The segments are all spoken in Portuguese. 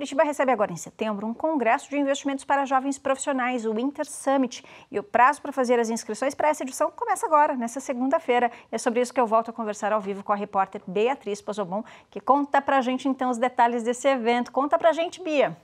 Curitiba recebe agora em setembro um congresso de investimentos para jovens profissionais, o Winter Summit. E o prazo para fazer as inscrições para essa edição começa agora, nessa segunda-feira. É sobre isso que eu volto a conversar ao vivo com a repórter Beatriz Pozobon, que conta a gente então os detalhes desse evento. Conta a gente, Bia.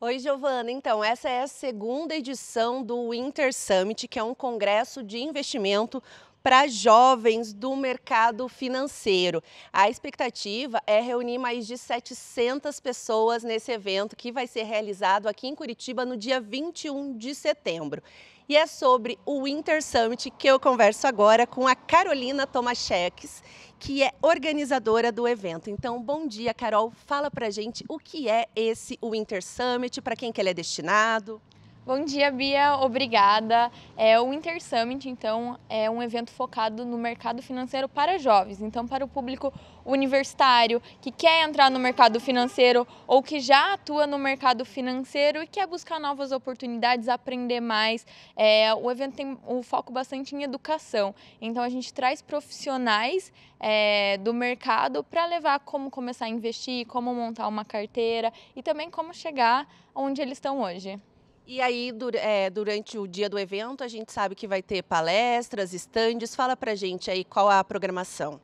Oi, Giovana. Então, essa é a segunda edição do Inter Summit, que é um congresso de investimento para jovens do mercado financeiro. A expectativa é reunir mais de 700 pessoas nesse evento que vai ser realizado aqui em Curitiba no dia 21 de setembro e é sobre o Winter Summit que eu converso agora com a Carolina Tomacheques, que é organizadora do evento. Então, bom dia, Carol. Fala pra gente o que é esse Winter Summit, para quem que ele é destinado. Bom dia, Bia. Obrigada. É, o Winter Summit, então, é um evento focado no mercado financeiro para jovens, então para o público universitário que quer entrar no mercado financeiro ou que já atua no mercado financeiro e quer buscar novas oportunidades, aprender mais. É, o evento tem um foco bastante em educação, então a gente traz profissionais é, do mercado para levar como começar a investir, como montar uma carteira e também como chegar onde eles estão hoje. E aí, é, durante o dia do evento, a gente sabe que vai ter palestras, estandes. Fala pra gente aí qual é a programação.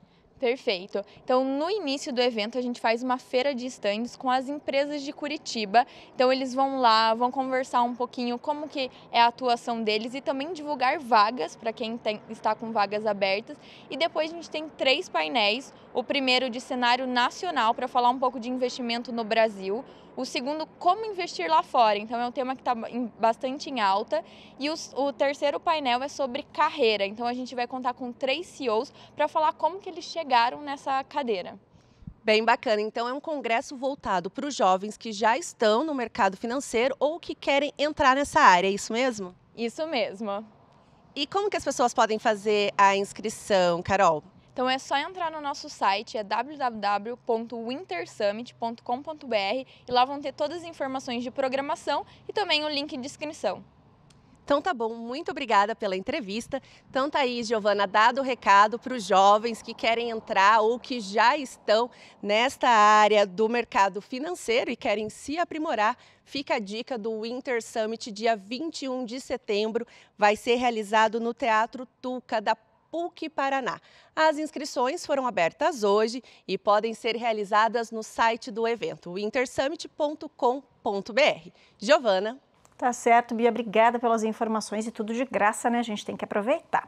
Perfeito. Então, no início do evento, a gente faz uma feira de estandes com as empresas de Curitiba. Então, eles vão lá, vão conversar um pouquinho como que é a atuação deles e também divulgar vagas para quem tem, está com vagas abertas. E depois a gente tem três painéis. O primeiro de cenário nacional para falar um pouco de investimento no Brasil. O segundo, como investir lá fora. Então, é um tema que está bastante em alta. E o, o, terceiro painel é sobre carreira. Então, a gente vai contar com três CEOs para falar como que eles chegaram nessa cadeira. Bem bacana. Então, é um congresso voltado para os jovens que já estão no mercado financeiro ou que querem entrar nessa área, é isso mesmo? Isso mesmo. E como que as pessoas podem fazer a inscrição, Carol? Então é só entrar no nosso site, é www.wintersummit.com.br e lá vão ter todas as informações de programação e também o link de inscrição. Então tá bom, muito obrigada pela entrevista. Então tá aí, Giovana, dado o recado para os jovens que querem entrar ou que já estão nesta área do mercado financeiro e querem se aprimorar. Fica a dica do Winter Summit, dia 21 de setembro, vai ser realizado no Teatro Tuca da PUC Paraná. As inscrições foram abertas hoje e podem ser realizadas no site do evento, wintersummit.com.br. Giovana. Tá certo, Bia. Obrigada pelas informações e tudo de graça, né? A gente tem que aproveitar.